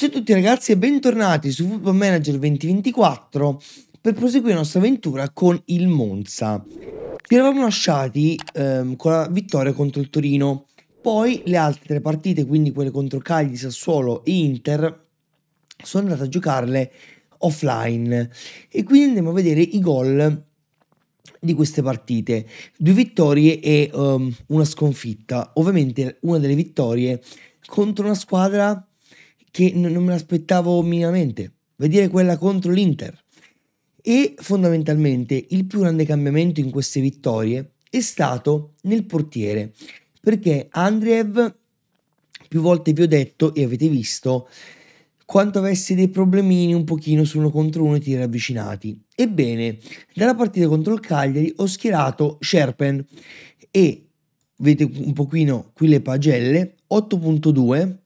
Ciao a tutti ragazzi e bentornati su Football Manager 2024 per proseguire la nostra avventura con il Monza. Ci eravamo lasciati ehm, con la vittoria contro il Torino, poi le altre tre partite, quindi quelle contro Cagli, Sassuolo e Inter, sono andate a giocarle offline e quindi andiamo a vedere i gol di queste partite. Due vittorie e um, una sconfitta, ovviamente una delle vittorie contro una squadra che non me l'aspettavo minimamente, vedere quella contro l'Inter. E fondamentalmente il più grande cambiamento in queste vittorie è stato nel portiere, perché Andriev, più volte vi ho detto e avete visto, quanto avesse dei problemini un pochino uno contro uno e tiri avvicinati. Ebbene, dalla partita contro il Cagliari ho schierato Sherpen e vedete un pochino qui le pagelle, 8.2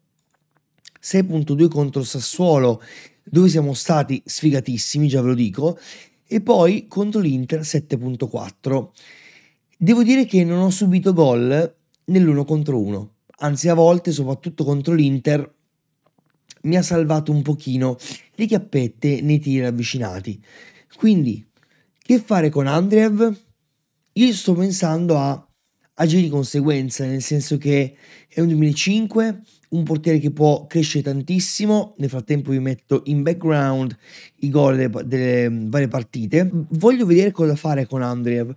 6.2 contro Sassuolo, dove siamo stati sfigatissimi, già ve lo dico, e poi contro l'Inter 7.4. Devo dire che non ho subito gol nell'1 contro 1, anzi a volte, soprattutto contro l'Inter, mi ha salvato un pochino le chiappette nei tiri avvicinati. Quindi, che fare con Andreev? Io sto pensando a agì di conseguenza, nel senso che è un 2005, un portiere che può crescere tantissimo, nel frattempo vi metto in background i gol delle, delle varie partite. Voglio vedere cosa fare con Andriev,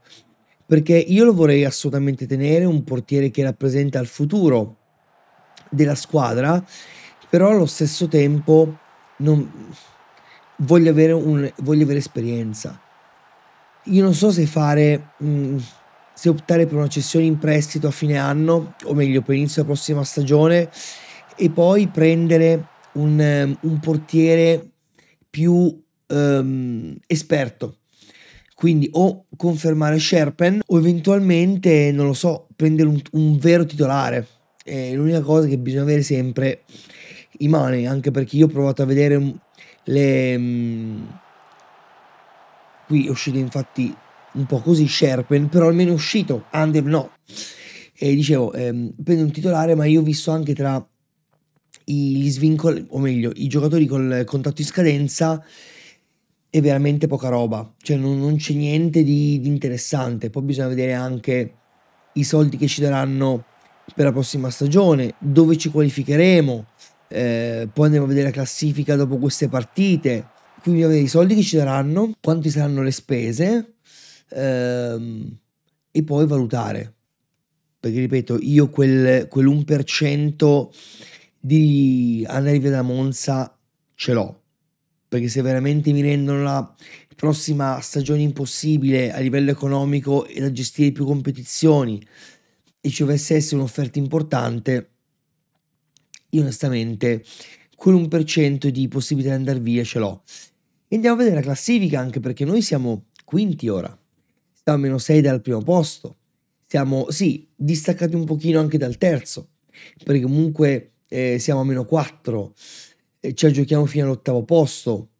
perché io lo vorrei assolutamente tenere, un portiere che rappresenta il futuro della squadra, però allo stesso tempo non... voglio, avere un... voglio avere esperienza. Io non so se fare... Mh, se optare per una cessione in prestito a fine anno, o meglio per inizio della prossima stagione, e poi prendere un, um, un portiere più um, esperto. Quindi o confermare Sherpen o eventualmente, non lo so, prendere un, un vero titolare. È l'unica cosa che bisogna avere sempre in mano, anche perché io ho provato a vedere um, le... Um, qui è uscito infatti un po' così Sherpen, però almeno è uscito, Andev no. E dicevo, ehm, prende un titolare, ma io ho visto anche tra gli svincoli, o meglio, i giocatori col contatto in scadenza, è veramente poca roba, cioè non, non c'è niente di, di interessante. Poi bisogna vedere anche i soldi che ci daranno per la prossima stagione, dove ci qualificheremo, eh, poi andremo a vedere la classifica dopo queste partite. Quindi bisogna vedere i soldi che ci daranno, quanti saranno le spese ehm, e poi valutare. Perché ripeto, io quel, quell'1% di andare via da Monza ce l'ho. Perché se veramente mi rendono la prossima stagione impossibile a livello economico e da gestire più competizioni e ci dovesse essere un'offerta importante, io onestamente quell'1% di possibilità di andare via ce l'ho. E andiamo a vedere la classifica anche perché noi siamo quinti ora da meno 6 dal primo posto. Siamo, sì, distaccati un pochino anche dal terzo, perché comunque eh, siamo a meno 4, eh, ci giochiamo fino all'ottavo posto.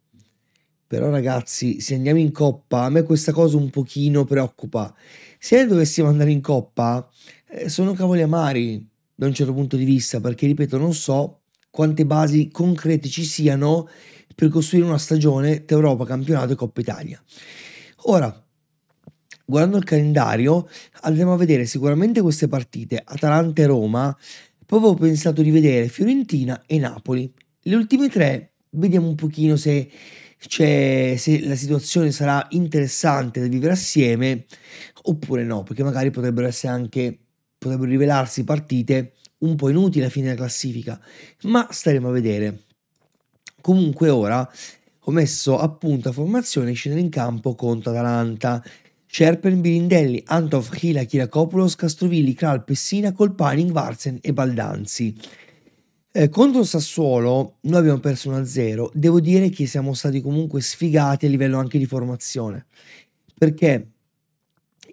Però ragazzi, se andiamo in coppa, a me questa cosa un pochino preoccupa. Se dovessimo andare in coppa, eh, sono cavoli amari da un certo punto di vista, perché ripeto, non so quante basi concrete ci siano per costruire una stagione tra Europa, campionato e Coppa Italia. Ora, guardando il calendario andremo a vedere sicuramente queste partite, Atalanta e Roma, poi avevo pensato di vedere Fiorentina e Napoli. Le ultime tre vediamo un pochino se, cioè, se la situazione sarà interessante da vivere assieme oppure no, perché magari potrebbero essere anche potrebbero rivelarsi partite un po' inutili alla fine della classifica, ma staremo a vedere. Comunque ora ho messo a punto a formazione scendere in campo contro Atalanta Sherpen, Birindelli, Antov, Hila, Chiracopoulos, Castrovilli, Kral, Pessina, Colpani, Varsen e Baldanzi. Eh, contro Sassuolo noi abbiamo perso 1-0, devo dire che siamo stati comunque sfigati a livello anche di formazione, perché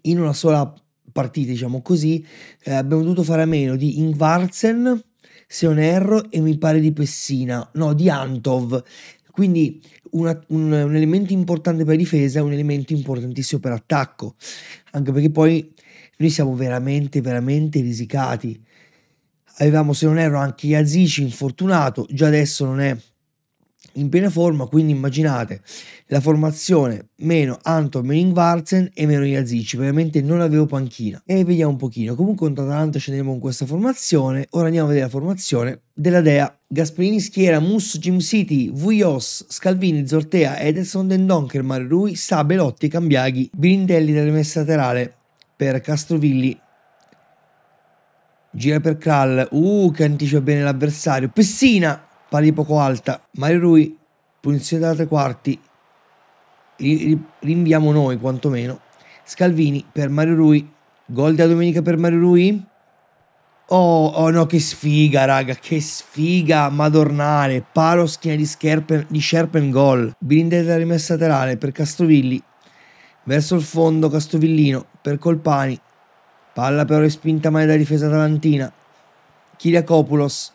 in una sola partita, diciamo così, eh, abbiamo dovuto fare a meno di Ingvarzen, se non erro, e mi pare di Pessina, no, di Antov. Quindi una, un, un elemento importante per difesa e un elemento importantissimo per attacco, anche perché poi noi siamo veramente, veramente risicati. Avevamo, se non erro, anche Iazici infortunato, già adesso non è in piena forma, quindi immaginate la formazione meno Anton, Meningvarzen e meno Iazici, veramente non avevo panchina. E vediamo un pochino, comunque contro Atalanta scenderemo con questa formazione, ora andiamo a vedere la formazione della Dea. Gasperini schiera Mus, Jim City, Vujos, Scalvini, Zortea, Ederson, Dendonker, Marrui, Sabelotti, Cambiaghi, Brindelli della rimessa laterale per Castrovilli, gira per Kral, uh che anticipa bene l'avversario, Pessina pari poco alta, Mario Rui, punizione da tre quarti, rinviamo noi quantomeno. Scalvini per Mario Rui, gol della domenica per Mario Rui. Oh, oh no, che sfiga, raga, che sfiga, madornale. Palo schiena di, Scherpen, di Sherpen gol. Blindetta rimessa laterale per Castovilli. Verso il fondo Castovillino per Colpani. Palla però respinta male da difesa atalantina. Chiriacopoulos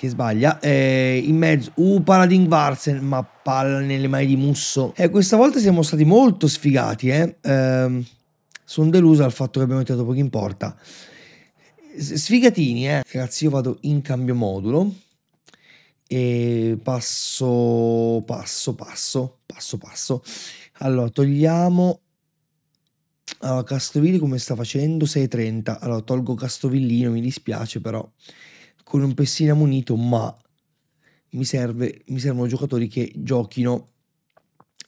che sbaglia, eh, in mezzo, uh Paladin Varsen, ma palla nelle mani di Musso. E eh, questa volta siamo stati molto sfigati, eh. eh sono deluso dal fatto che abbiamo tirato poco in porta. Sfigatini, eh. Ragazzi, io vado in cambio modulo. E passo, passo, passo, passo, passo. Allora, togliamo... Allora, Castovilli come sta facendo? 6.30. Allora, tolgo Castovillino, mi dispiace però con un pessino munito, ma mi, serve, mi servono giocatori che giochino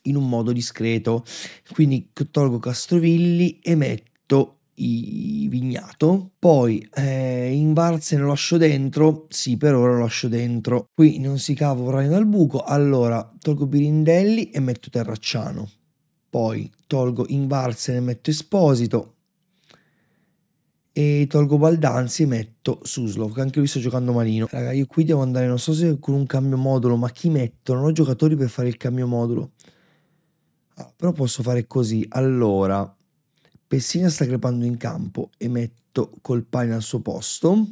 in un modo discreto. Quindi tolgo Castrovilli e metto i Vignato. Poi eh, in Varze lo lascio dentro. Sì, per ora lo lascio dentro. Qui non si cava un dal buco. Allora tolgo Birindelli e metto Terracciano. Poi tolgo in Varze e metto Esposito e tolgo Baldanzi e metto Suslov, che anche lui sta giocando malino. Raga, io qui devo andare, non so se con un cambio modulo, ma chi metto? Non ho giocatori per fare il cambio modulo. Ah, però posso fare così. Allora, Pessina sta crepando in campo e metto Colpani al suo posto.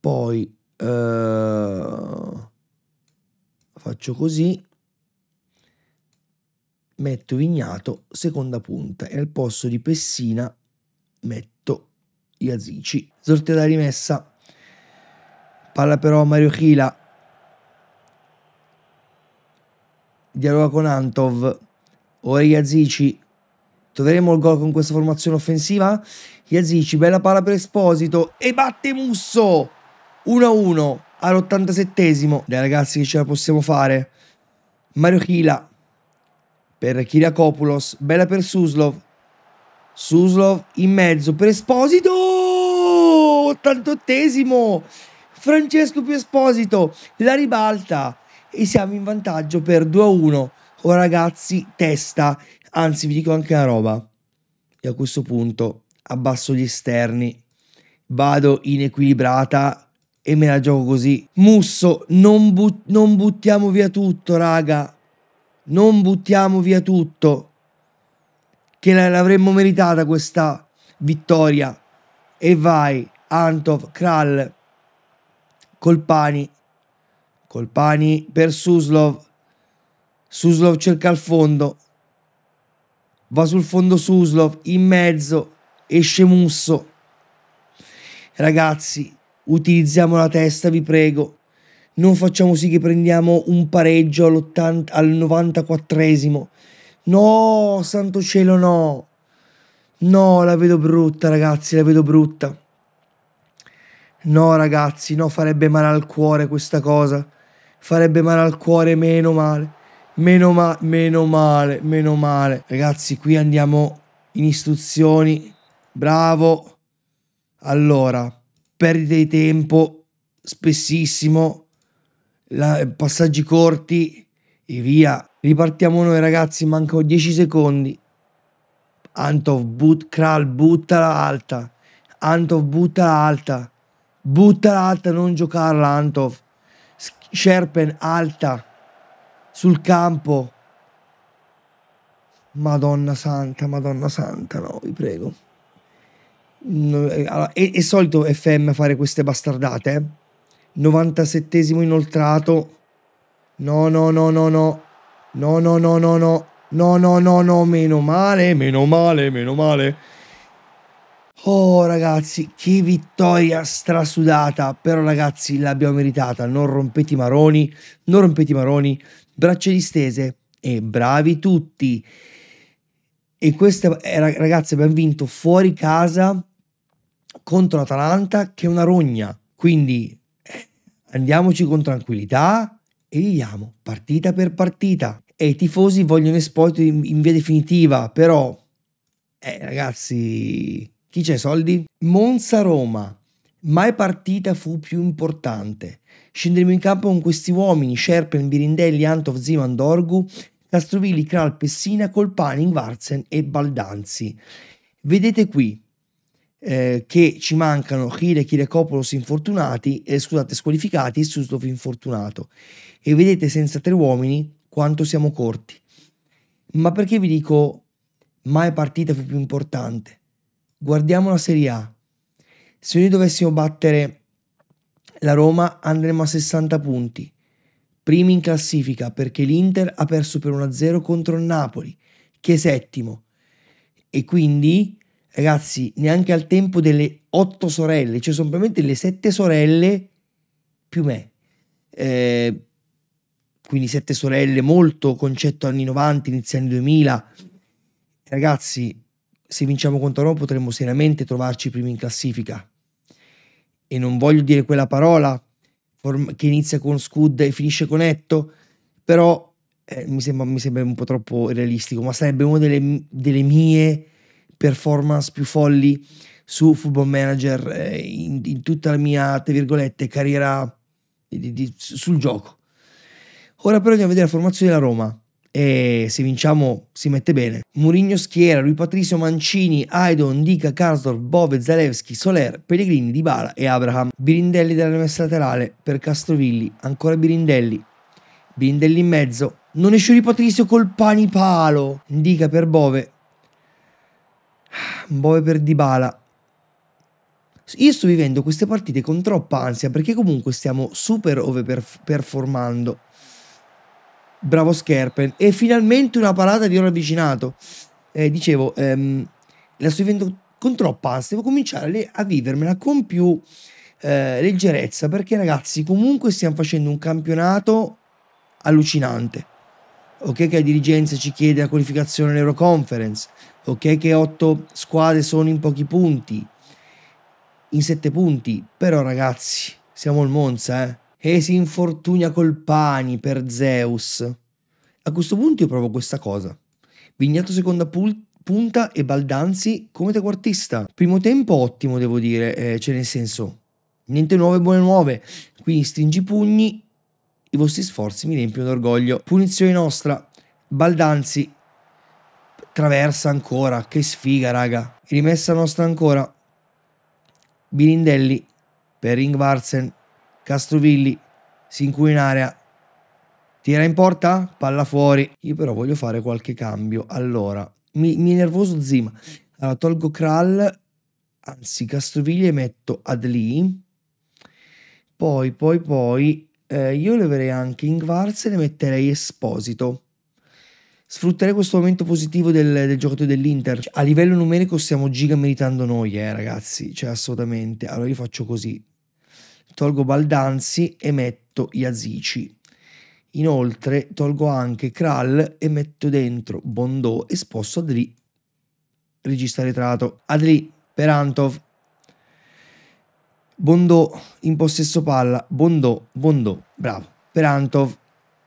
Poi eh, faccio così. Metto Vignato, seconda punta, e al posto di Pessina metto Iazici. Sortea da rimessa. Palla però Mario Chila. Dialoga con Antov. Ora Iazici. Troveremo il gol con questa formazione offensiva? Iazici, bella palla per Esposito. E batte Musso! 1-1 all'87esimo. Dai ragazzi che ce la possiamo fare. Mario Chila per Kiriakopoulos. Bella per Suslov. Suslov in mezzo per Esposito, 88esimo, Francesco più Esposito, la ribalta e siamo in vantaggio per 2-1. a Oh ragazzi, testa, anzi vi dico anche una roba, e a questo punto abbasso gli esterni, vado in equilibrata e me la gioco così. Musso, non, but non buttiamo via tutto, raga. Non buttiamo via tutto che l'avremmo meritata questa vittoria. E vai, Antov, Kral, Colpani, Colpani per Suslov. Suslov cerca il fondo, va sul fondo Suslov, in mezzo, esce Musso. Ragazzi, utilizziamo la testa, vi prego. Non facciamo sì che prendiamo un pareggio all al 94esimo. No, santo cielo, no. No, la vedo brutta, ragazzi, la vedo brutta. No, ragazzi, no, farebbe male al cuore questa cosa. Farebbe male al cuore, meno male. Meno, ma meno male, meno male. Ragazzi, qui andiamo in istruzioni. Bravo. Allora, perdite di tempo, spessissimo, la, passaggi corti e via. Ripartiamo noi ragazzi, mancano 10 secondi. Antov, but, Kral, buttala alta. Antov, buttala alta. Buttala alta, non giocarla Antov. Sherpen, alta. Sul campo. Madonna santa, madonna santa, no, vi prego. Eh, allora, è, è, solito FM fare queste bastardate. Eh? 97 inoltrato. No, no, no, no, no. No, no, no, no, no. No, no, no, no, meno male, meno male, meno male. Oh ragazzi, che vittoria strasudata, però ragazzi l'abbiamo meritata, non rompete i maroni, non rompete i maroni, braccia distese e bravi tutti. E questa, eh, ragazzi, abbiamo vinto fuori casa contro l'Atalanta che è una rogna, quindi eh, andiamoci con tranquillità, e Vediamo partita per partita. E i tifosi vogliono esporti in, in via definitiva, però... Eh ragazzi, chi c'è soldi? Monza-Roma. Mai partita fu più importante. Scenderemo in campo con questi uomini, Sherpen, Birindelli, Antov, Ziman, Dorgu, Castrovilli, Kral, Pessina, Colpani, Varzen e Baldanzi. Vedete qui, eh, che ci mancano Chile e Chirecopoulos infortunati, eh, scusate, squalificati e Sustov infortunato. E vedete senza tre uomini quanto siamo corti. Ma perché vi dico mai partita fu più importante? Guardiamo la Serie A. Se noi dovessimo battere la Roma andremo a 60 punti, primi in classifica perché l'Inter ha perso per 1-0 contro il Napoli, che è settimo. E quindi ragazzi, neanche al tempo delle otto sorelle, cioè sono veramente le sette sorelle più me. Eh, quindi sette sorelle, molto concetto anni 90, inizio anni 2000. Ragazzi, se vinciamo contro Roma potremmo seriamente trovarci primi in classifica. E non voglio dire quella parola che inizia con Scud e finisce con Etto, però eh, mi, sembra, mi, sembra, un po' troppo realistico, ma sarebbe una delle, delle mie performance più folli su Football Manager eh, in, in, tutta la mia, tra virgolette, carriera di, di, sul gioco. Ora però andiamo a vedere la formazione della Roma e se vinciamo si mette bene. Murigno Schiera, Rui Patricio Mancini, Aidon, Dica, Karsdorf, Bove, Zalewski, Soler, Pellegrini, Dybala e Abraham. Birindelli dalla rimessa laterale per Castrovilli, ancora Birindelli. Birindelli in mezzo, non esce Rui Patricio col panipalo. Dica per Bove, Bove per Dybala. Io sto vivendo queste partite con troppa ansia perché comunque stiamo super overperformando. Bravo Scherpen. E finalmente una parata di ora avvicinato. Eh, dicevo, ehm, la sto vivendo con troppa ansia. Devo cominciare a vivermela con più eh, leggerezza perché ragazzi comunque stiamo facendo un campionato allucinante ok che la dirigenza ci chiede la qualificazione all'Euroconference, ok che otto squadre sono in pochi punti, in sette punti, però ragazzi, siamo il Monza, eh. E si infortuna col Pani per Zeus. A questo punto io provo questa cosa. Vignato seconda pul- punta e Baldanzi come trequartista. Primo tempo ottimo, devo dire, eh, cioè nel senso, niente nuove buone nuove. Quindi stringi i pugni, i vostri sforzi mi riempiono d'orgoglio. Punizione nostra. Baldanzi. Traversa ancora. Che sfiga, raga. Rimessa nostra ancora. Birindelli. Per Ingvarsen. Castrovilli. Si incura in area. Tira in porta? Palla fuori. Io però voglio fare qualche cambio. Allora, mi, mi nervoso Zima. Allora, tolgo Kral, anzi Castrovilli e metto Adli. Poi, poi, poi eh, io leverei anche Ingvarz e ne metterei Esposito. Sfrutterei questo momento positivo del, del giocatore dell'Inter. Cioè, a livello numerico stiamo giga meritando noi, eh, ragazzi. Cioè, assolutamente. Allora io faccio così. Tolgo Baldanzi e metto Yazici. Inoltre tolgo anche Kral e metto dentro Bondò e sposto Adri, regista retrato. Adri, Perantov, Bondò in possesso palla, Bondò, Bondò, bravo, per Antov,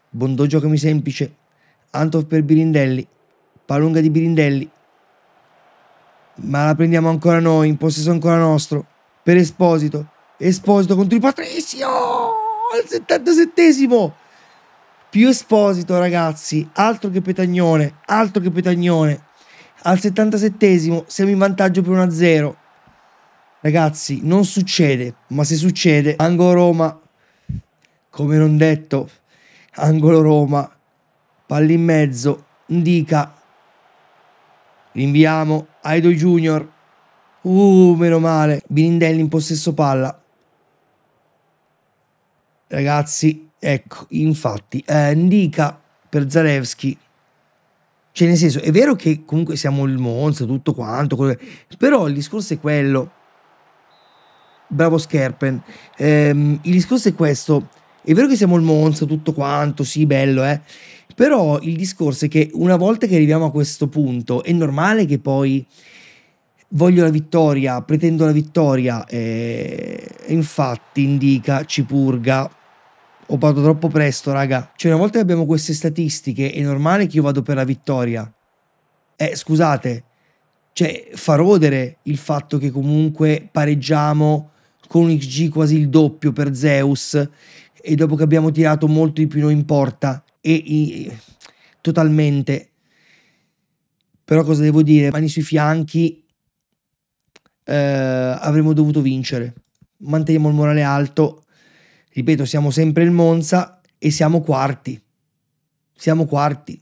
Bondò giocami semplice, Antov per Birindelli, palunga di Birindelli, ma la prendiamo ancora noi, in possesso ancora nostro, per Esposito, Esposito contro il Patrizio, al 77esimo, più Esposito ragazzi, altro che Petagnone, altro che Petagnone, al 77esimo siamo in vantaggio per 1-0, Ragazzi, non succede, ma se succede, Angolo Roma, come non detto, Angolo Roma, palli in mezzo, Indica, rinviamo, Aido Junior, uh, meno male, Binindelli in possesso palla. Ragazzi, ecco, infatti, eh, Indica per Zalewski, cioè nel senso, è vero che comunque siamo il Monza, tutto quanto, però il discorso è quello Bravo Scherpen. Ehm, il discorso è questo. È vero che siamo il Monza, tutto quanto, sì, bello, eh. Però il discorso è che una volta che arriviamo a questo punto, è normale che poi voglio la vittoria, pretendo la vittoria. Eh, e eh, infatti indica, ci purga. Ho parlato troppo presto, raga. Cioè, una volta che abbiamo queste statistiche, è normale che io vado per la vittoria. Eh, scusate, cioè, fa rodere il fatto che comunque pareggiamo con un XG quasi il doppio per Zeus e dopo che abbiamo tirato molto di più non importa e, e totalmente però cosa devo dire mani sui fianchi eh, avremmo dovuto vincere manteniamo il morale alto ripeto siamo sempre il Monza e siamo quarti siamo quarti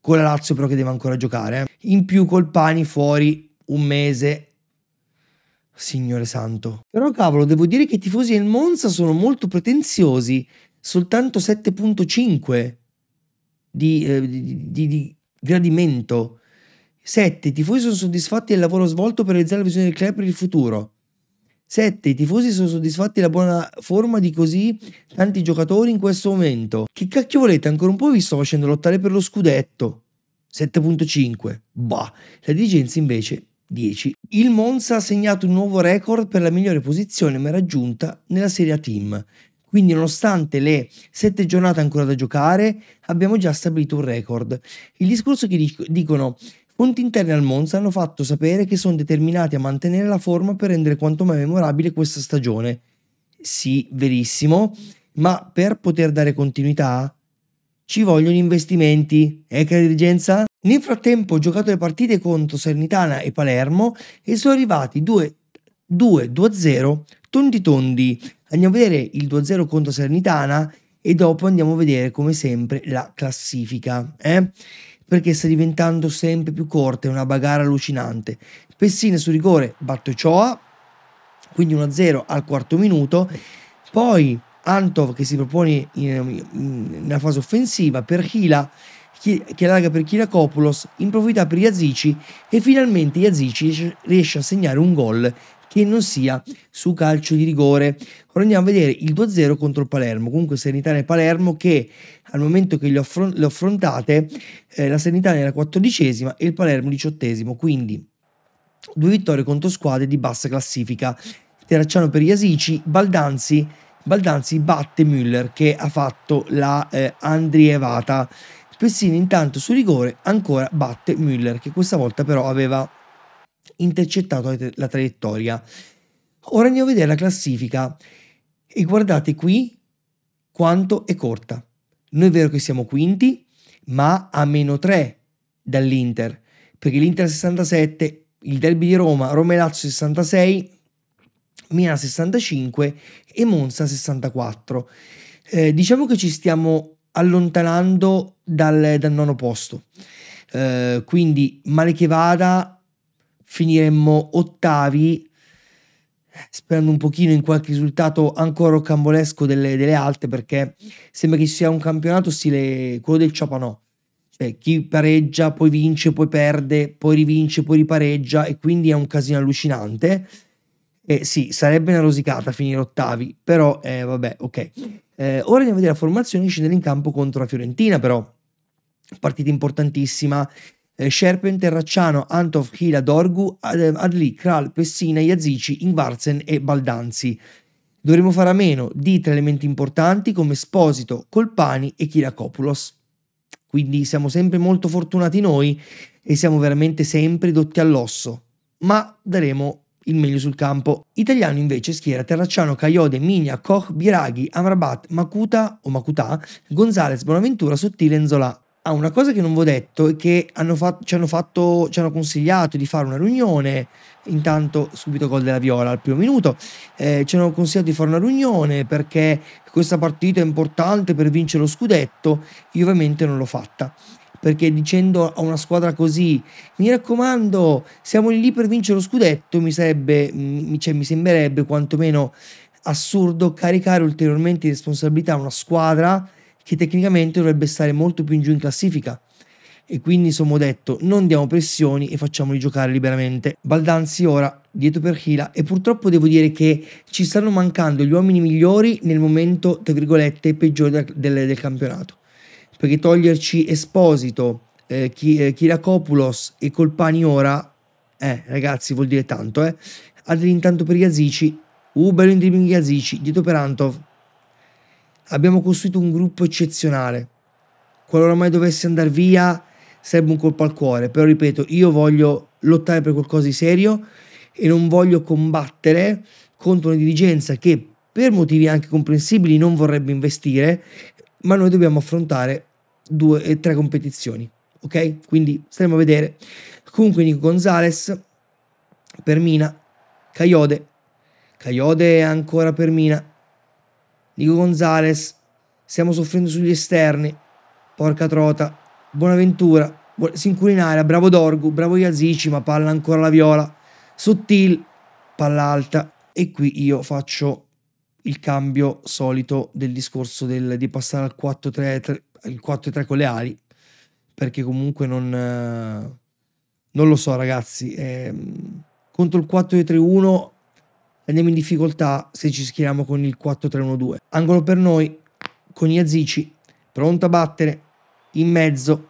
con la Lazio però che deve ancora giocare eh. in più col Pani fuori un mese Signore santo. Però cavolo, devo dire che i tifosi del Monza sono molto pretenziosi. Soltanto 7.5 di, eh, di, di, di, gradimento. 7. I tifosi sono soddisfatti del lavoro svolto per realizzare la visione del club per il futuro. 7. I tifosi sono soddisfatti della buona forma di così tanti giocatori in questo momento. Che cacchio volete? Ancora un po' vi sto facendo lottare per lo scudetto. 7.5. Bah. La dirigenza invece 10. Il Monza ha segnato un nuovo record per la migliore posizione mai raggiunta nella Serie A Team. Quindi nonostante le 7 giornate ancora da giocare, abbiamo già stabilito un record. Il discorso che dic- dicono fonti interne al Monza hanno fatto sapere che sono determinati a mantenere la forma per rendere quanto mai memorabile questa stagione. Sì, verissimo, ma per poter dare continuità ci vogliono investimenti, eh che dirigenza? Nel frattempo ho giocato le partite contro Sernitana e Palermo e sono arrivati 2-2-0 tondi tondi. Andiamo a vedere il 2-0 contro Sernitana e dopo andiamo a vedere come sempre la classifica. Eh? perché sta diventando sempre più corta, è una bagara allucinante. Pessina su rigore batte Cioa, quindi 1-0 al quarto minuto, poi Antov che si propone in, in, nella fase offensiva per Hila che allarga per Kirakopoulos, in profondità per Iazici e finalmente Iazici riesce a segnare un gol che non sia su calcio di rigore. Ora andiamo a vedere il 2-0 contro il Palermo. Comunque Sanità e Palermo che al momento che le affrontate eh, la Sanità era quattordicesima e il Palermo diciottesimo, quindi due vittorie contro squadre di bassa classifica. Terracciano per Iasici, Baldanzi, Baldanzi batte Müller che ha fatto la eh, Andrievata. Vessini intanto su rigore ancora batte Müller che questa volta però aveva intercettato la traiettoria. Ora andiamo a vedere la classifica e guardate qui quanto è corta. Noi è vero che siamo quinti, ma a meno 3 dall'Inter, perché l'Inter 67, il derby di Roma, Roma e Lazio 66, Milan 65 e Monza 64. Eh, diciamo che ci stiamo allontanando dal, dal nono posto. Eh, quindi, male che vada, finiremmo ottavi, sperando un pochino in qualche risultato ancora rocambolesco delle, delle alte, perché sembra che ci sia un campionato stile quello del Ciapanò. Cioè, chi pareggia, poi vince, poi perde, poi rivince, poi ripareggia, e quindi è un casino allucinante eh, sì, sarebbe una rosicata finire ottavi, però eh, vabbè, ok. Eh, ora andiamo a vedere la formazione che scende in campo contro la Fiorentina, però. Partita importantissima. Eh, Sherpen, Terracciano, Antov, Hila, Dorgu, Ad- Adli, Kral, Pessina, Yazici, Ingvarzen e Baldanzi. Dovremo fare a meno di tre elementi importanti come Sposito, Colpani e Kirakopoulos. Quindi siamo sempre molto fortunati noi e siamo veramente sempre dotti all'osso. Ma daremo il meglio sul campo. Italiano invece schiera Terracciano, Caiode, Migna, Koch, Biraghi, Amrabat, Makuta o Makuta, Gonzales, Bonaventura, Sottile, Enzola. Ah, una cosa che non vi ho detto è che hanno fatto, ci, hanno fatto, ci, hanno consigliato di fare una riunione, intanto subito gol della Viola al primo minuto, eh, ci hanno consigliato di fare una riunione perché questa partita è importante per vincere lo scudetto, io ovviamente non l'ho fatta perché dicendo a una squadra così, mi raccomando, siamo lì per vincere lo scudetto, mi, sarebbe, mm, mi, cioè, mi sembrerebbe quantomeno assurdo caricare ulteriormente di responsabilità una squadra che tecnicamente dovrebbe stare molto più in giù in classifica. E quindi insomma ho detto non diamo pressioni e facciamoli giocare liberamente. Baldanzi ora dietro per Hila e purtroppo devo dire che ci stanno mancando gli uomini migliori nel momento, tra virgolette, peggiore del, del, del campionato per toglierci Esposito, eh, eh, Chiracopoulos e Colpani ora, eh ragazzi vuol dire tanto eh, Adri intanto per Iazici, uh bello in dribbling Iazici, dietro per Antov, abbiamo costruito un gruppo eccezionale, qualora mai dovesse andare via sarebbe un colpo al cuore, però ripeto io voglio lottare per qualcosa di serio e non voglio combattere contro una dirigenza che per motivi anche comprensibili non vorrebbe investire, ma noi dobbiamo affrontare due e tre competizioni. Ok? Quindi staremo a vedere. Comunque Nico Gonzalez per Mina, Caiode, Caiode ancora per Mina, Nico Gonzalez, stiamo soffrendo sugli esterni, porca trota, Buonaventura, Sincuri in area, bravo Dorgu, bravo Yazici. ma palla ancora la viola, Sottil, palla alta e qui io faccio il cambio solito del discorso del, di passare al 4-3-3 il 4-3 con le ali, perché comunque non, eh, non lo so ragazzi, eh, contro il 4-3-1 andiamo in difficoltà se ci schieriamo con il 4-3-1-2. Angolo per noi, con Iazici, pronto a battere, in mezzo,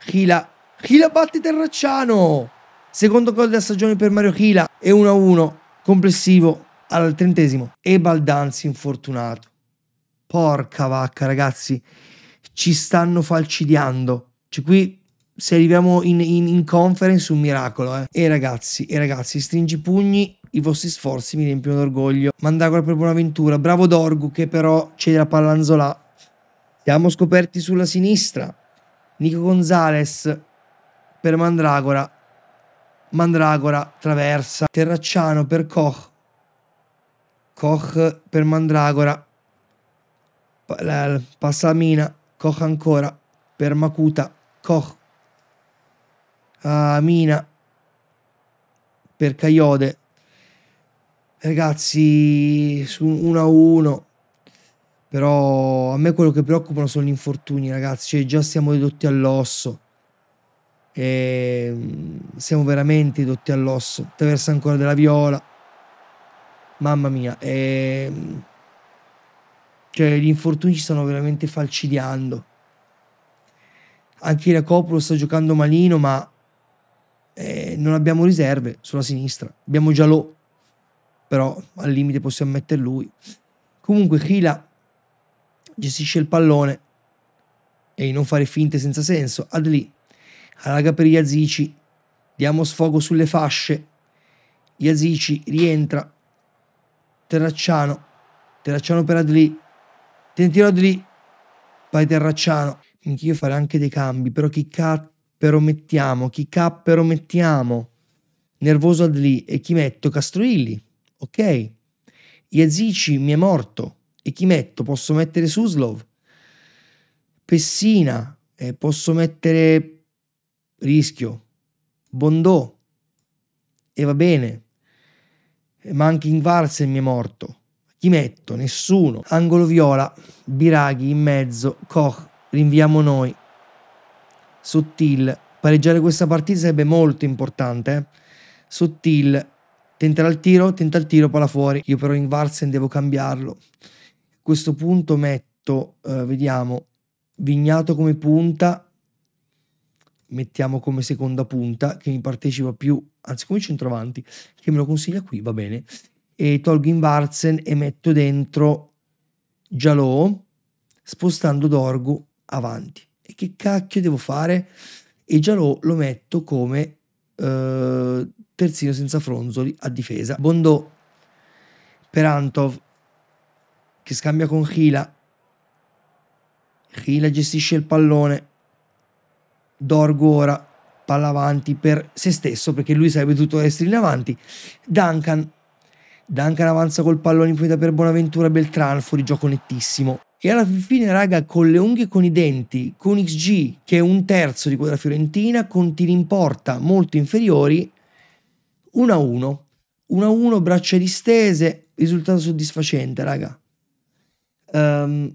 Chila, Chila batte Terracciano, secondo gol della stagione per Mario Chila e 1-1 complessivo al trentesimo e Baldanzi infortunato. Porca vacca ragazzi, ci stanno falcidiando. Cioè qui se arriviamo in, in, in conference un miracolo, eh. E ragazzi, e ragazzi, stringi pugni, i vostri sforzi mi riempiono d'orgoglio. Mandacolo per Buonaventura, bravo Dorgu che però c'è la pallanzola. Siamo scoperti sulla sinistra. Nico Gonzales per Mandragora. Mandragora traversa. Terracciano per Koch. Koch per Mandragora. Passa la Mina. Koch ancora per Makuta. Koch a Mina per Caiode. Ragazzi, su 1 a 1. Però a me quello che preoccupano sono gli infortuni, ragazzi. Cioè, già siamo ridotti all'osso. E ehm, siamo veramente ridotti all'osso. Traversa ancora della viola. Mamma mia. E ehm, cioè, gli infortuni ci stanno veramente falcidiando. Anche Iracopolo sta giocando malino, ma eh, non abbiamo riserve sulla sinistra. Abbiamo già Lo, però al limite possiamo mettere lui. Comunque, Kila gestisce il pallone e non fare finte senza senso. Adli allaga per Iazici, diamo sfogo sulle fasce. Iazici rientra. Terracciano, Terracciano per Adli, Sentirò di lì, vai Terracciano. Anch'io farei anche dei cambi, però chi cappero mettiamo? Chi cappero mettiamo? Nervoso lì. e chi metto? Castruilli. ok. Iazici mi è morto e chi metto? Posso mettere Suslov? Pessina, eh, posso mettere Rischio, Bondò e va bene. Eh, ma anche Invarsen mi è morto metto? nessuno, angolo viola, Biraghi in mezzo, Koch, rinviamo noi. Sottil, pareggiare questa partita sarebbe molto importante. Eh? Sottil, tenterà il tiro, tenta il tiro, palla fuori. Io però in Varsen devo cambiarlo. A questo punto metto, eh, vediamo, Vignato come punta, mettiamo come seconda punta che mi partecipa più, anzi come centravanti, che me lo consiglia qui, va bene e tolgo Invarsen e metto dentro Giallo spostando Dorgu avanti. E che cacchio devo fare? E Giallo lo metto come eh, terzino senza fronzoli a difesa. Bondo per Antov che scambia con Hila. Hila gestisce il pallone. Dorgu ora palla avanti per se stesso perché lui sarebbe dovuto essere in avanti. Duncan Duncan avanza col pallone in punta per Bonaventura Beltran, fuori gioco nettissimo. E alla fine, raga, con le unghie e con i denti, con XG, che è un terzo di quella fiorentina, con tiri in porta molto inferiori, 1-1. 1-1, braccia distese, risultato soddisfacente, raga. Um,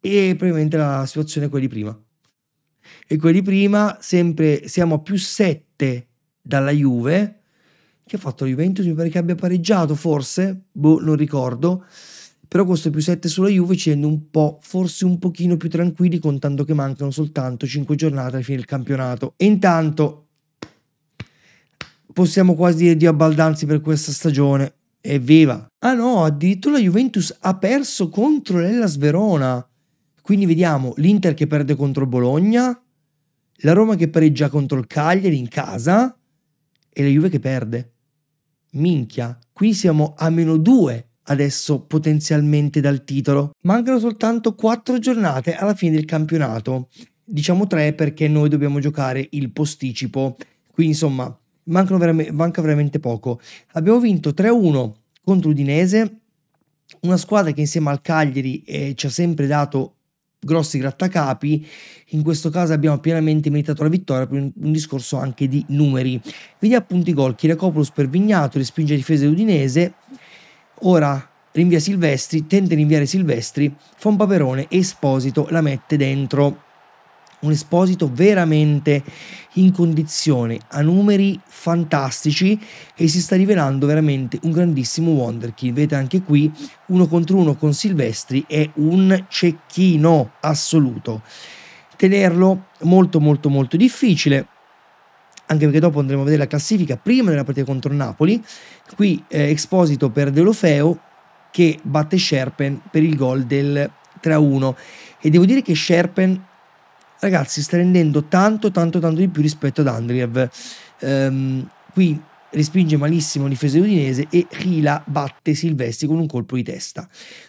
e probabilmente la situazione è quella di prima. E quella di prima, sempre siamo a più 7 dalla Juve, che ha fatto la Juventus? Mi pare che abbia pareggiato forse, boh, non ricordo. Però questo più 7 sulla Juve ci rende un po', forse un pochino più tranquilli, contando che mancano soltanto 5 giornate alla fine del campionato. E intanto possiamo quasi dire di abbaldanzi per questa stagione. Evviva! Ah no, addirittura la Juventus ha perso contro l'Ellas Verona. Quindi vediamo l'Inter che perde contro Bologna, la Roma che pareggia contro il Cagliari in casa e la Juve che perde. Minchia, qui siamo a meno 2 adesso potenzialmente dal titolo. Mancano soltanto 4 giornate alla fine del campionato. Diciamo 3 perché noi dobbiamo giocare il posticipo. Quindi insomma, veramente, manca veramente poco. Abbiamo vinto 3-1 contro Udinese, una squadra che insieme al Cagliari eh, ci ha sempre dato grossi grattacapi, in questo caso abbiamo pienamente meritato la vittoria per un, discorso anche di numeri. Vedi appunto i gol, Chiriacopoulos per Vignato, respinge difesa di udinese, ora rinvia Silvestri, tenta di rinviare Silvestri, fa un paperone, Esposito la mette dentro un Esposito veramente in condizione a numeri fantastici e si sta rivelando veramente un grandissimo wonderkid. Vedete anche qui uno contro uno con Silvestri è un cecchino assoluto. Tenerlo molto molto molto difficile anche perché dopo andremo a vedere la classifica prima della partita contro Napoli. Qui eh, Esposito perde Lofeo che batte Sherpen per il gol del 3-1 e devo dire che Sherpen ragazzi sta rendendo tanto tanto tanto di più rispetto ad Andriev ehm, qui respinge malissimo un difesa udinese e Rila batte Silvestri con un colpo di testa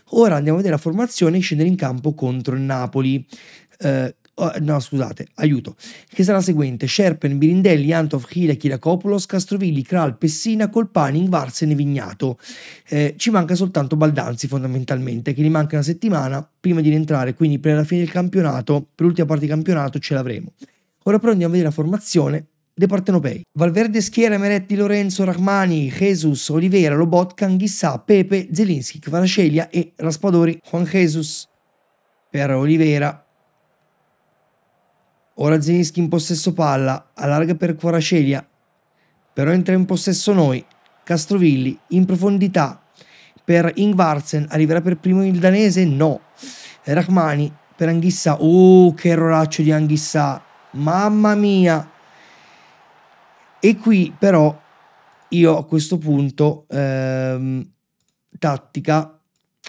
ora andiamo a vedere la formazione scendere in campo contro il Napoli eh, Oh, no, scusate, aiuto. Che sarà la seguente: Sherpen, Birindelli, Antov, Hila, Chiracopoulos, Castrovilli, Kral, Pessina, Colpani, Varsene, Vignato. Eh, ci manca soltanto Baldanzi, fondamentalmente, che gli manca una settimana prima di rientrare. Quindi, per la fine del campionato, per l'ultima parte di campionato, ce l'avremo. Ora, però, andiamo a vedere la formazione dei partenopei. Valverde schiera Meretti, Lorenzo, Rahmani, Jesus, Olivera, Lobotkan, Ghissà, Pepe, Zelinski, Kvarascelia e Raspadori, Juan Jesus. Per Olivera, Ora Zelinski in possesso palla, allarga per Quarascelia, però entra in possesso noi. Castrovilli in profondità per Ingvarsen, arriverà per primo il danese? No. Rachmani per Anghissà, oh che rolaccio di Anghissà, mamma mia. E qui però io a questo punto ehm, tattica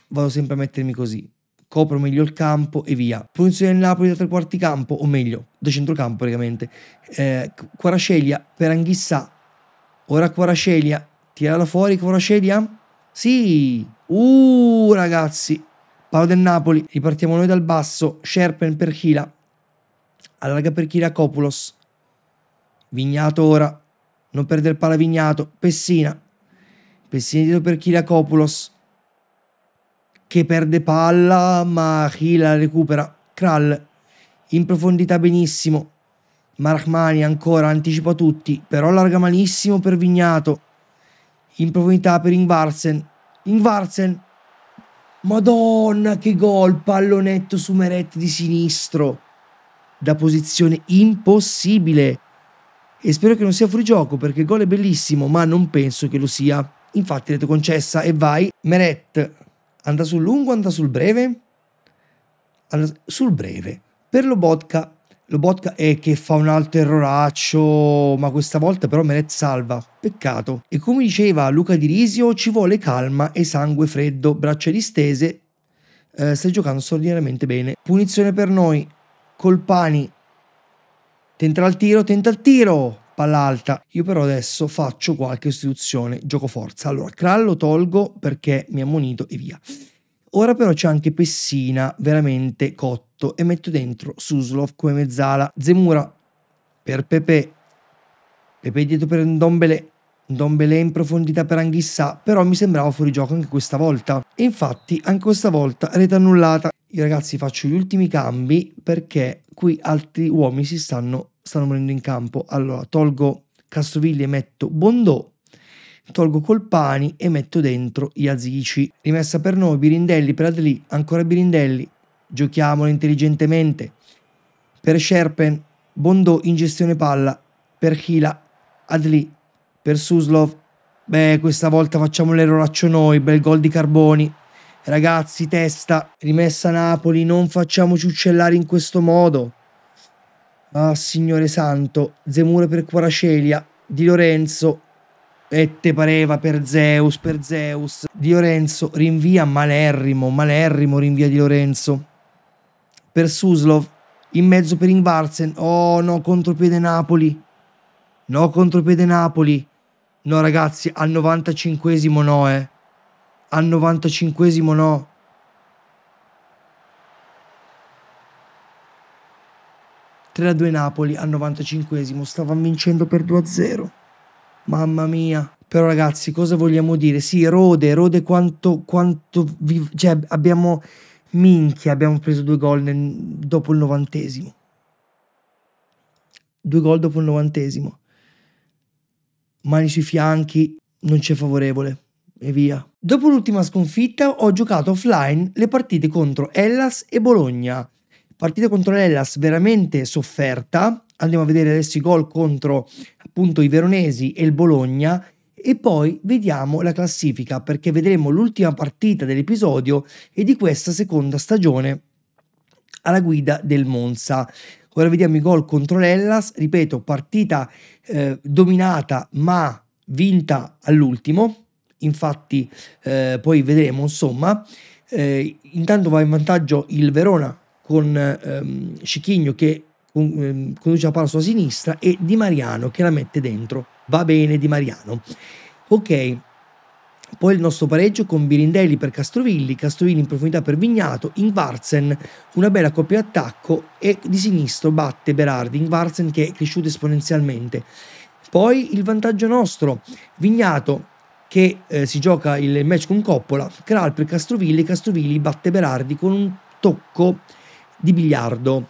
vado sempre a mettermi così copro meglio il campo e via. Posizione del Napoli da tre quarti campo, o meglio, da centrocampo praticamente. Eh, Quarasceglia per Anghissà. Ora Quarasceglia, tirala fuori Quarasceglia? Sì! Uh, ragazzi! Paolo del Napoli, ripartiamo noi dal basso. Sherpen per Chila. Allarga per Chila Copulos. Vignato ora. Non perdere il pala Vignato. Pessina. Pessina dietro per Chila Copulos che perde palla ma chi la recupera? Kral in profondità benissimo. Marachmani ancora anticipa tutti, però allarga malissimo per Vignato. In profondità per Ingvarsen. Ingvarsen! Madonna che gol! Pallonetto su Meret di sinistro. Da posizione impossibile. E spero che non sia fuori gioco perché il gol è bellissimo, ma non penso che lo sia. Infatti rete concessa e vai. Meret Anda sul lungo, anda sul breve? Anda sul breve. Per Lobotka, Lobotka è che fa un altro erroraccio, ma questa volta però Meret salva. Peccato. E come diceva Luca Di Risio, ci vuole calma e sangue freddo, braccia distese. Eh, stai giocando straordinariamente bene. Punizione per noi. Colpani. Tenta il tiro, tenta il tiro palla alta. Io però adesso faccio qualche sostituzione, gioco forza. Allora, Kral lo tolgo perché mi ha ammonito e via. Ora però c'è anche Pessina, veramente cotto, e metto dentro Suslov come mezzala. Zemura per Pepe, Pepe dietro per Ndombele, Ndombele in profondità per Anghissà, però mi sembrava fuori gioco anche questa volta. E infatti anche questa volta rete annullata. Io ragazzi faccio gli ultimi cambi perché qui altri uomini si stanno stanno morendo in campo. Allora tolgo Castrovilli e metto Bondò, tolgo Colpani e metto dentro Iazici. Rimessa per noi, Birindelli per Adli, ancora Birindelli, giochiamolo intelligentemente. Per Sherpen, Bondò in gestione palla, per Hila, Adli, per Suslov. Beh, questa volta facciamo l'erroraccio noi, bel gol di Carboni. Ragazzi, testa, rimessa Napoli, non facciamoci uccellare in questo modo. Ah, Signore Santo, Zemure per Quaracelia, Di Lorenzo, e te pareva per Zeus, per Zeus. Di Lorenzo rinvia Malerrimo, Malerrimo rinvia Di Lorenzo. Per Suslov, in mezzo per Ingvarsen, oh no, contropiede Napoli. No, contropiede Napoli. No ragazzi, al 95esimo no, eh. Al 95esimo no. 3-2 Napoli al 95 stava vincendo per 2-0. Mamma mia. Però ragazzi, cosa vogliamo dire? Sì, Rode, Rode quanto, quanto vi... Cioè, abbiamo... Minchia, abbiamo preso due gol nel... dopo il novantesimo. Due gol dopo il novantesimo. Mani sui fianchi, non c'è favorevole. E via. Dopo l'ultima sconfitta ho giocato offline le partite contro Hellas e Bologna. Partita contro l'Ellas veramente sofferta. Andiamo a vedere adesso i gol contro appunto i veronesi e il Bologna. E poi vediamo la classifica perché vedremo l'ultima partita dell'episodio e di questa seconda stagione alla guida del Monza. Ora vediamo i gol contro l'Ellas, ripeto, partita eh, dominata ma vinta all'ultimo, infatti eh, poi vedremo insomma. Eh, intanto va in vantaggio il Verona con ehm, Cichigno che con, ehm, conduce la palla sulla sinistra e Di Mariano che la mette dentro. Va bene Di Mariano. Ok, poi il nostro pareggio con Birindelli per Castrovilli, Castrovilli in profondità per Vignato, Ingvarzen, una bella coppia d'attacco e di sinistro batte Berardi, Ingvarzen che è cresciuto esponenzialmente. Poi il vantaggio nostro, Vignato che eh, si gioca il match con Coppola, Kral per Castrovilli, Castrovilli batte Berardi con un tocco di biliardo.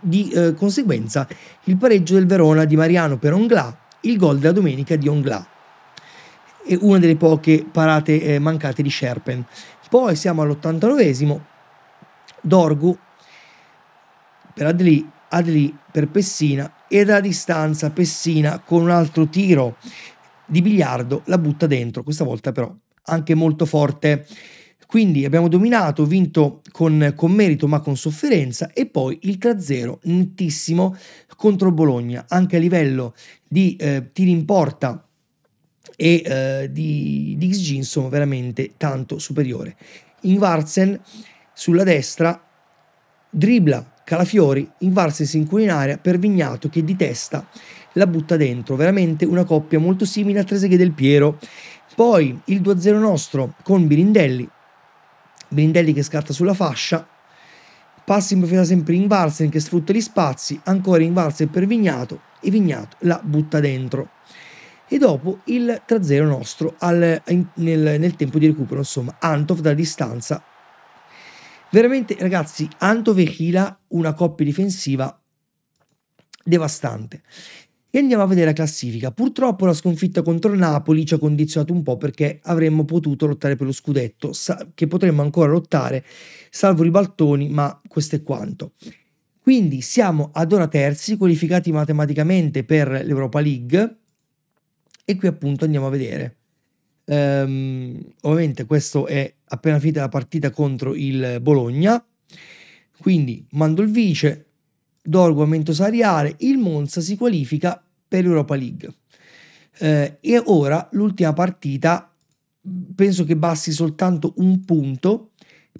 Di eh, conseguenza il pareggio del Verona di Mariano per Onglà, il gol della domenica di Onglà e una delle poche parate eh, mancate di Sherpen. Poi siamo all'89esimo, Dorgu per Adli, Adli per Pessina e da distanza Pessina con un altro tiro di biliardo la butta dentro, questa volta però anche molto forte. Quindi abbiamo dominato, vinto con, con merito ma con sofferenza e poi il 3-0 nettissimo contro Bologna, anche a livello di eh, tiri in porta e eh, di, di XG insomma veramente tanto superiore. In Varsen sulla destra dribla Calafiori, in Varsen si incula in area per Vignato che di testa la butta dentro, veramente una coppia molto simile a Treseghe del Piero. Poi il 2-0 nostro con Birindelli, Brindelli che scatta sulla fascia, passa in profondità sempre in Varsen che sfrutta gli spazi, ancora in Varsen per Vignato e Vignato la butta dentro. E dopo il 3-0 nostro al, in, nel, nel, tempo di recupero, insomma, Antov da distanza. Veramente ragazzi, Antov e Kila, una coppia difensiva devastante. E andiamo a vedere la classifica. Purtroppo la sconfitta contro il Napoli ci ha condizionato un po' perché avremmo potuto lottare per lo scudetto, che potremmo ancora lottare, salvo i baltoni, ma questo è quanto. Quindi siamo ad ora terzi, qualificati matematicamente per l'Europa League e qui appunto andiamo a vedere. Um, ovviamente questo è appena finita la partita contro il Bologna, quindi mando il vice, Dorgo aumento salariale, il Monza si qualifica per l'Europa League. Eh, e ora l'ultima partita penso che basti soltanto un punto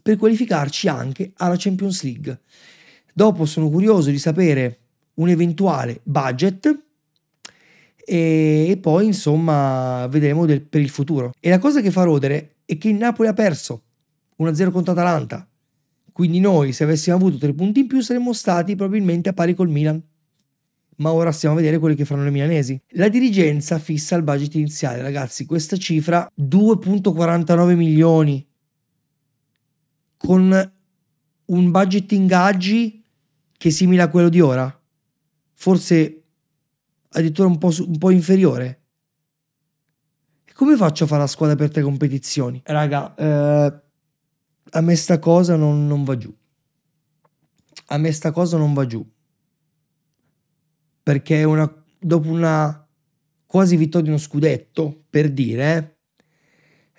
per qualificarci anche alla Champions League. Dopo sono curioso di sapere un eventuale budget e, e poi insomma vedremo del, per il futuro. E la cosa che fa rodere è che il Napoli ha perso 1-0 contro Atalanta. Quindi noi se avessimo avuto tre punti in più saremmo stati probabilmente a pari col Milan ma ora stiamo a vedere quelli che faranno i milanesi. La dirigenza fissa il budget iniziale, ragazzi, questa cifra 2.49 milioni con un budget ingaggi che è simile a quello di ora, forse addirittura un po', su, un po inferiore. E come faccio a fare la squadra per tre competizioni? Raga, eh, a me sta cosa non, non va giù. A me sta cosa non va giù perché una, dopo una quasi vittoria di uno scudetto, per dire,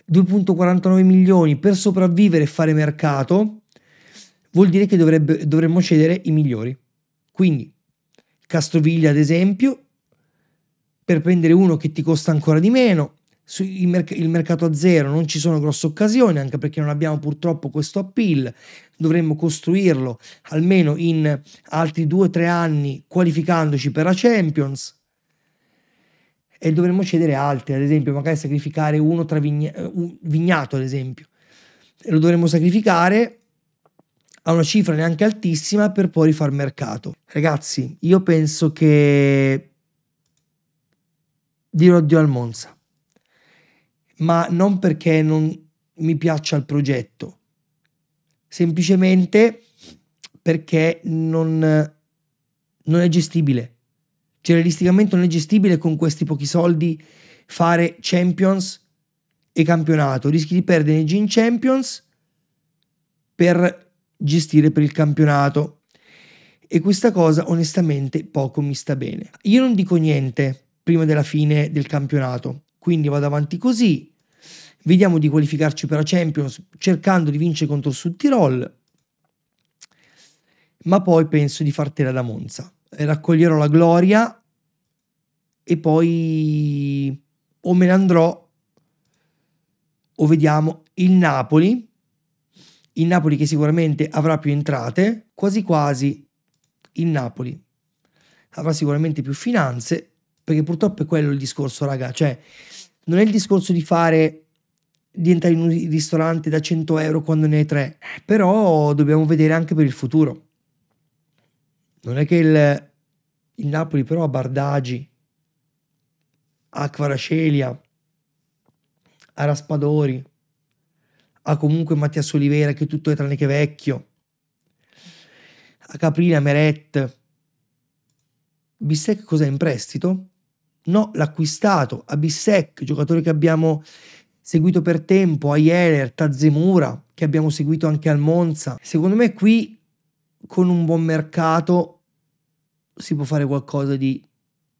2.49 eh, milioni per sopravvivere e fare mercato, vuol dire che dovrebbe, dovremmo cedere i migliori. Quindi Castroviglia, ad esempio, per prendere uno che ti costa ancora di meno, Merc- il mercato a zero non ci sono grosse occasioni anche perché non abbiamo purtroppo questo appeal dovremmo costruirlo almeno in altri due o tre anni qualificandoci per la Champions e dovremmo cedere altri ad esempio magari sacrificare uno tra vigna- eh, un Vignato ad esempio e lo dovremmo sacrificare a una cifra neanche altissima per poi rifar mercato ragazzi io penso che dirò addio al Monza ma non perché non mi piaccia il progetto, semplicemente perché non, non è gestibile. Cioè, realisticamente non è gestibile con questi pochi soldi fare Champions e campionato. Rischi di perdere i Gin Champions per gestire per il campionato. E questa cosa onestamente poco mi sta bene. Io non dico niente prima della fine del campionato, quindi vado avanti così. Vediamo di qualificarci per la Champions cercando di vincere contro il Sud Tirol. Ma poi penso di fartela da Monza. Raccoglierò la gloria e poi o me ne andrò o vediamo il Napoli. Il Napoli che sicuramente avrà più entrate, quasi quasi il Napoli avrà sicuramente più finanze, perché purtroppo è quello il discorso, raga, cioè non è il discorso di fare di entrare in un ristorante da 100 euro quando ne hai 3 eh, però dobbiamo vedere anche per il futuro. Non è che il, il Napoli però a Bardagi, a Quarascelia, a Raspadori, a comunque Mattias Olivera che tutto è tranne che vecchio, a Caprina Meret. Bistec cos'è in prestito? No, l'ha l'acquistato, Abissec, giocatore che abbiamo seguito per tempo, Aieler, Tazemura, che abbiamo seguito anche al Monza. Secondo me qui, con un buon mercato, si può fare qualcosa di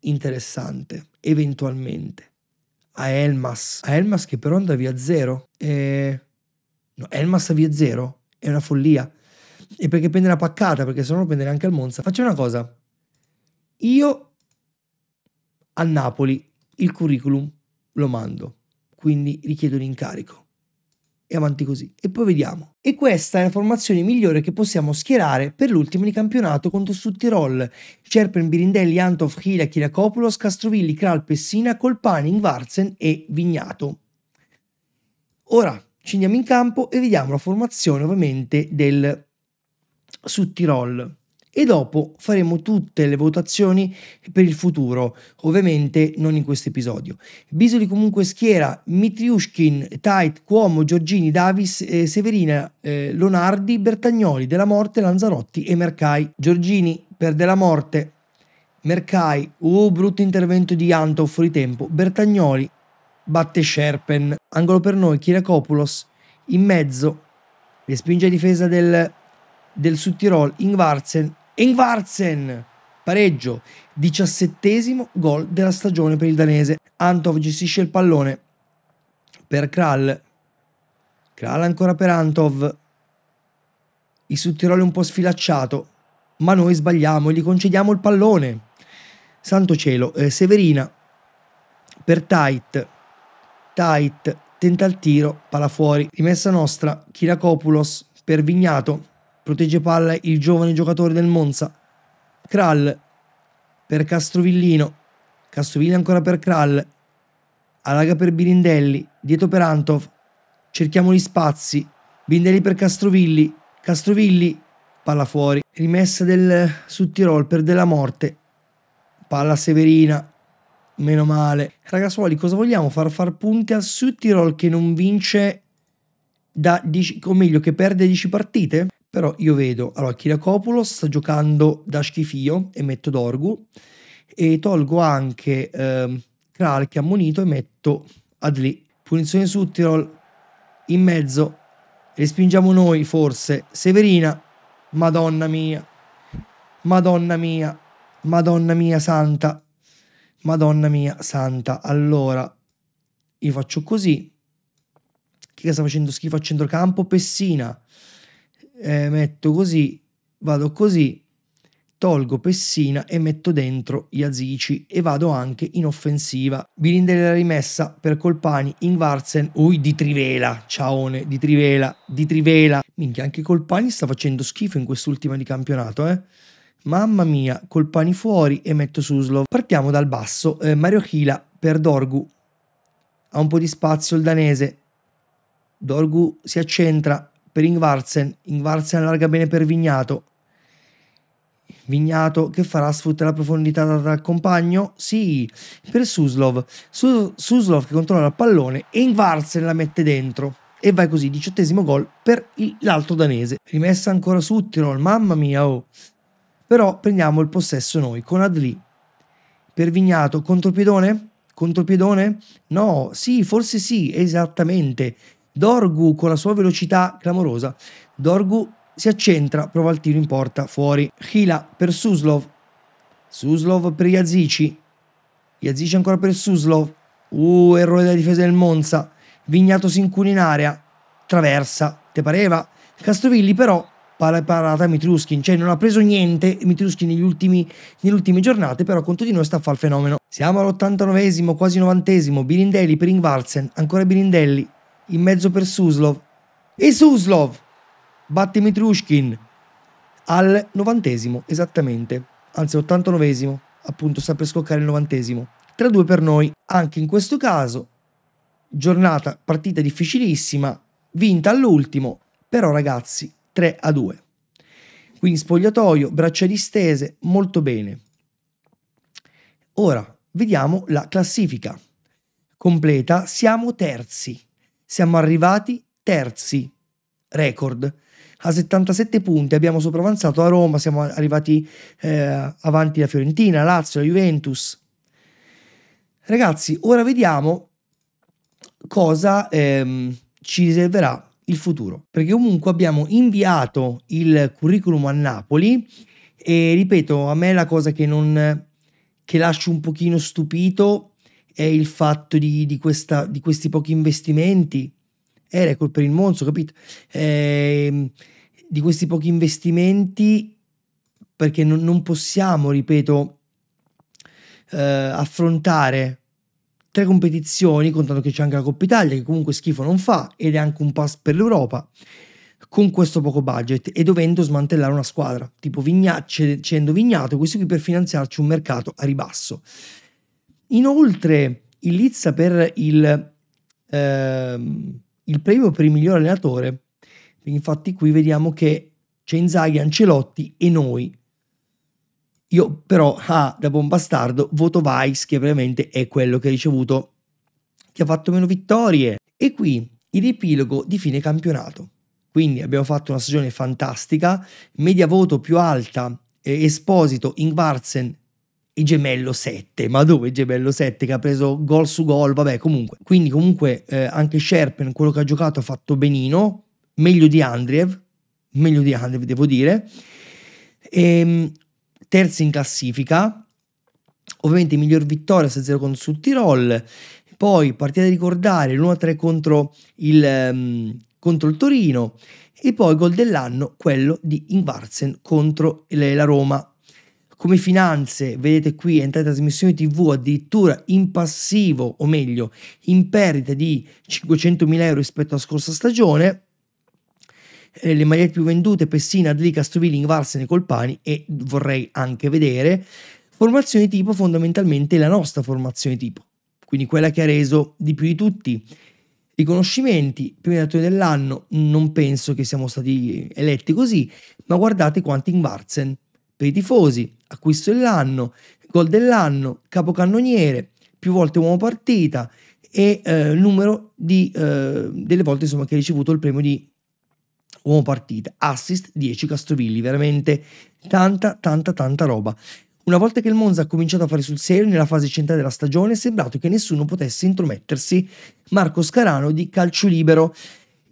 interessante, eventualmente. A Elmas. A Elmas che però andrà via zero. E... No, Elmas via zero? È una follia. E perché prende la paccata? Perché se no lo prende anche al Monza. Faccio una cosa. Io a Napoli il curriculum lo mando, quindi richiedo l'incarico. E avanti così. E poi vediamo. E questa è la formazione migliore che possiamo schierare per l'ultimo di campionato contro Sud Tirol. Cerpen, Birindelli, Antov, Hila, Chiracopoulos, Castrovilli, Kral, Pessina, Colpaning, Varzen e Vignato. Ora ci andiamo in campo e vediamo la formazione ovviamente del Sud Tirol e dopo faremo tutte le votazioni per il futuro, ovviamente non in questo episodio. Bisoli comunque schiera Mitriushkin, Tait, Cuomo, Giorgini, Davis, eh, Severina, eh, Lonardi, Bertagnoli, Della Morte, Lanzarotti e Mercai. Giorgini per Della Morte, Mercai, uh, brutto intervento di Anto fuori tempo, Bertagnoli batte Sherpen, angolo per noi, Chirakopoulos in mezzo, respinge a difesa del del Sud Tirol, Ingvarsen Ingvarzen, pareggio, diciassettesimo gol della stagione per il danese. Antov gestisce il pallone per Kral. Kral ancora per Antov. Il Sudtirolo è un po' sfilacciato, ma noi sbagliamo e gli concediamo il pallone. Santo cielo, eh, Severina per Tait. Tait tenta il tiro, pala fuori, rimessa nostra, Kirakopoulos per Vignato protegge palla il giovane giocatore del Monza. Kral per Castrovillino, Castrovillino ancora per Kral, Alaga per Birindelli, dietro per Antov, cerchiamo gli spazi, Birindelli per Castrovilli, Castrovilli, palla fuori, rimessa del su Tirol per della morte, palla Severina, meno male. Ragazzuoli, cosa vogliamo? Far far punti al Sud Tirol che non vince da 10, o meglio, che perde 10 partite? Però io vedo, allora, Kirakopoulos sta giocando da schifio e metto Dorgu e tolgo anche eh, Kral che ha munito e metto Adli. Punizione su Tirol in mezzo, respingiamo noi forse, Severina, madonna mia, madonna mia, madonna mia santa, madonna mia santa. Allora, io faccio così, chi sta facendo schifo a centrocampo? Pessina eh, metto così, vado così, tolgo Pessina e metto dentro Yazici e vado anche in offensiva. Bilinde la rimessa per Colpani, Ingvarsen, ui di Trivela, ciaone, di Trivela, di Trivela. Minchia, anche Colpani sta facendo schifo in quest'ultima di campionato, eh. Mamma mia, Colpani fuori e metto Suslov. Partiamo dal basso, eh, Mario Chila per Dorgu. Ha un po' di spazio il danese. Dorgu si accentra, per Ingvarsen. Ingvarsen allarga bene per Vignato. Vignato che farà sfruttare la profondità dal compagno? Sì, per Suslov. Sus- Suslov che controlla il pallone e Ingvarsen la mette dentro. E vai così, diciottesimo gol per il, l'altro danese. Rimessa ancora su Tirol, mamma mia, oh. Però prendiamo il possesso noi con Adli. Per Vignato, contropiedone? Contropiedone? No, sì, forse sì, esattamente. Dorgu con la sua velocità clamorosa, Dorgu si accentra, prova il tiro in porta, fuori. Hila per Suslov, Suslov per Iazici, Iazici ancora per Suslov, uh, errore della difesa del Monza, Vignato si incula in area, traversa, te pareva? Castrovilli però pare parata Mitruskin, cioè non ha preso niente Mitruskin negli ultimi, nelle ultime giornate, però contro di noi sta a fare il fenomeno. Siamo all'89esimo, quasi 90esimo, Birindelli per Ingvarsen. ancora Birindelli, in mezzo per Suslov. E Suslov batte Mitrushkin al novantesimo, esattamente, anzi 89esimo, appunto sta per scoccare il novantesimo. 3-2 per noi, anche in questo caso, giornata, partita difficilissima, vinta all'ultimo, però ragazzi, 3-2. Quindi spogliatoio, braccia distese, molto bene. Ora, vediamo la classifica. Completa, siamo terzi siamo arrivati terzi, record. A 77 punti abbiamo sopravanzato a Roma, siamo arrivati eh, avanti la Fiorentina, Lazio, la Juventus. Ragazzi, ora vediamo cosa ehm, ci riserverà il futuro. Perché comunque abbiamo inviato il curriculum a Napoli e ripeto, a me la cosa che non che lascio un pochino stupito è è il fatto di, di, questa, di questi pochi investimenti è record per il Monzo, capito? Eh, di questi pochi investimenti perché non, non possiamo, ripeto, eh, affrontare tre competizioni, contando che c'è anche la Coppa Italia, che comunque schifo non fa, ed è anche un pass per l'Europa, con questo poco budget e dovendo smantellare una squadra, tipo Vigna- cedendo Vignato, questo qui per finanziarci un mercato a ribasso. Inoltre, il Lizza per il, ehm, il premio per il miglior allenatore, infatti qui vediamo che c'è Inzaghi, Ancelotti e noi. Io però, ah, da buon bastardo, voto Vice, che veramente è quello che ha ricevuto, che ha fatto meno vittorie. E qui il riepilogo di fine campionato. Quindi abbiamo fatto una stagione fantastica, media voto più alta, eh, Esposito, Ingvarsen, e gemello 7, ma dove gemello 7 che ha preso gol su gol, vabbè comunque. Quindi comunque eh, anche Sherpen, quello che ha giocato, ha fatto benino, meglio di Andriev, meglio di Andriev devo dire, e, ehm, terzo in classifica, ovviamente miglior vittoria 6-0 contro sul Tirol, poi partita da ricordare l'1-3 contro il, um, contro il Torino e poi gol dell'anno quello di Ingvarsen contro la Roma come finanze, vedete qui, entrate in trasmissione TV addirittura in passivo, o meglio, in perdita di 500.000 euro rispetto alla scorsa stagione. Eh, le magliette più vendute, Pessina, Adli, Castrovilling, Varsene, Colpani e vorrei anche vedere formazione tipo fondamentalmente la nostra formazione tipo, quindi quella che ha reso di più di tutti. Riconoscimenti, primi datori dell'anno, non penso che siamo stati eletti così, ma guardate quanti in Varzen. Per i tifosi, acquisto dell'anno, gol dell'anno, capocannoniere, più volte uomo partita e eh, numero di, eh, delle volte insomma, che ha ricevuto il premio di uomo partita, assist 10 Castrovilli, veramente tanta tanta tanta roba. Una volta che il Monza ha cominciato a fare sul serio nella fase centrale della stagione è sembrato che nessuno potesse intromettersi. Marco Scarano di Calcio Libero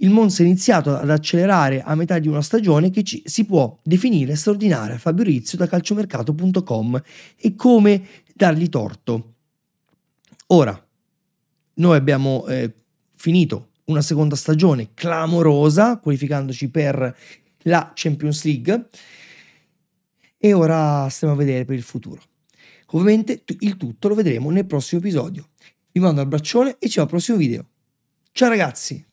il Monza è iniziato ad accelerare a metà di una stagione che ci, si può definire straordinaria, Fabio Rizio da calciomercato.com e come dargli torto. Ora, noi abbiamo eh, finito una seconda stagione clamorosa, qualificandoci per la Champions League e ora stiamo a vedere per il futuro. Ovviamente il tutto lo vedremo nel prossimo episodio. Vi mando un abbraccione e ci vediamo al prossimo video. Ciao ragazzi!